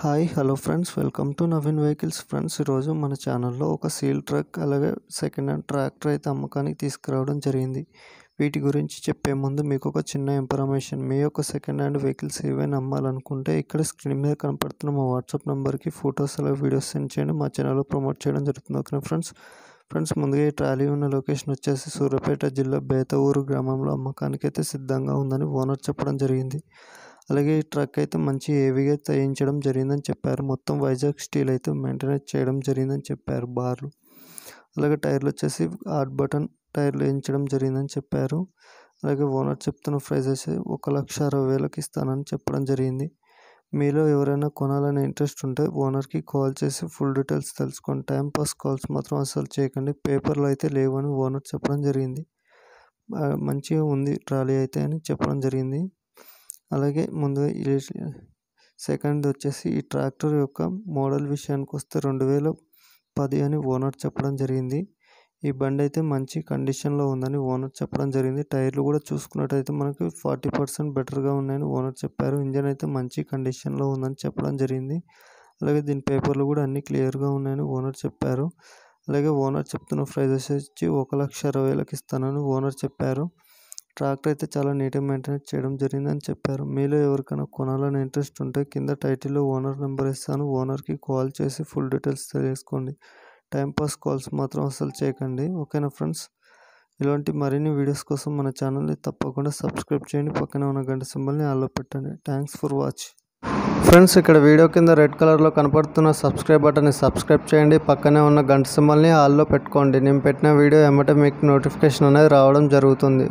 hi hello friends welcome to Naveen vehicles friends ఈరోజు మన ఛానల్లో ఒక సీల్ ట్రక్ అలాగే సెకండ్ హ్యాండ్ ట్రాక్టర్ అయితే అమ్మకానికి తీసుకురావడం జరిగింది వీటి గురించి చెప్పే ముందు మీకు ఒక చిన్న ఇన్ఫర్మేషన్ మీ యొక్క సెకండ్ హ్యాండ్ వెహికల్స్ ఏవైనా అమ్మాలనుకుంటే ఇక్కడ స్క్రీన్ మీద కనపడుతున్న మా వాట్సాప్ నెంబర్కి ఫొటోస్ అలాగే వీడియోస్ సెండ్ చేయండి మా ఛానల్లో ప్రమోట్ చేయడం జరుగుతుంది ఓకే ఫ్రెండ్స్ ఫ్రెండ్స్ ముందుగా ఈ ట్రాలీ ఉన్న లొకేషన్ వచ్చేసి సూర్యాపేట జిల్లా బేతవూరు గ్రామంలో అమ్మకానికి అయితే సిద్ధంగా ఉందని ఓనర్ చెప్పడం జరిగింది అలాగే ఈ ట్రక్ అయితే మంచి హెవీగా తయించడం జరిగిందని చెప్పారు మొత్తం వైజాగ్ స్టీల్ అయితే మెయింటెనెన్స్ చేయడం జరిగిందని చెప్పారు బార్లు అలాగే టైర్లు వచ్చేసి హార్ట్ బటన్ టైర్లు వేయించడం జరిగిందని చెప్పారు అలాగే ఓనర్ చెప్తున్న ప్రైజెస్ ఒక లక్ష అరవై వేలకు ఇస్తానని చెప్పడం జరిగింది మీలో ఎవరైనా కొనాలనే ఇంట్రెస్ట్ ఉంటే ఓనర్కి కాల్ చేసి ఫుల్ డీటెయిల్స్ తెలుసుకొని టైం పాస్ కాల్స్ మాత్రం అసలు చేయకండి పేపర్లు అయితే లేవని ఓనర్ చెప్పడం జరిగింది మంచిగా ఉంది ట్రాలీ అయితే అని చెప్పడం జరిగింది అలాగే ముందు సెకండ్ వచ్చేసి ఈ ట్రాక్టర్ యొక్క మోడల్ విషయానికి వస్తే రెండు వేల పది అని ఓనర్ చెప్పడం జరిగింది ఈ బండి అయితే మంచి కండిషన్లో ఉందని ఓనర్ చెప్పడం జరిగింది టైర్లు కూడా చూసుకున్నట్టయితే మనకి ఫార్టీ పర్సెంట్ బెటర్గా ఉన్నాయని ఓనర్ చెప్పారు ఇంజన్ అయితే మంచి కండిషన్లో ఉందని చెప్పడం జరిగింది అలాగే దీని పేపర్లు కూడా అన్నీ క్లియర్గా ఉన్నాయని ఓనర్ చెప్పారు అలాగే ఓనర్ చెప్తున్న ప్రైజెస్ వచ్చి ఒక లక్ష అరవై వేలకు ఇస్తానని ఓనర్ చెప్పారు ట్రాక్టర్ అయితే చాలా నీట్గా మెయింటెనెన్స్ చేయడం జరిగిందని చెప్పారు మీలో ఎవరికైనా కొనాలని ఇంట్రెస్ట్ ఉంటే కింద టైటిల్లో ఓనర్ నెంబర్ ఇస్తాను ఓనర్కి కాల్ చేసి ఫుల్ డీటెయిల్స్ తెలియజేసుకోండి టైంపాస్ కాల్స్ మాత్రం అసలు చేయకండి ఓకేనా ఫ్రెండ్స్ ఇలాంటి మరిన్ని వీడియోస్ కోసం మన ఛానల్ని తప్పకుండా సబ్స్క్రైబ్ చేయండి పక్కనే ఉన్న గంట సింబల్ని ఆలో పెట్టండి థ్యాంక్స్ ఫర్ వాచ్ ఫ్రెండ్స్ ఇక్కడ వీడియో కింద రెడ్ కలర్లో కనపడుతున్న సబ్స్క్రైబ్ బటన్ని సబ్స్క్రైబ్ చేయండి పక్కనే ఉన్న గంట సింబల్ని ఆల్లో పెట్టుకోండి నేను పెట్టిన వీడియో ఏమంటే మీకు నోటిఫికేషన్ అనేది రావడం జరుగుతుంది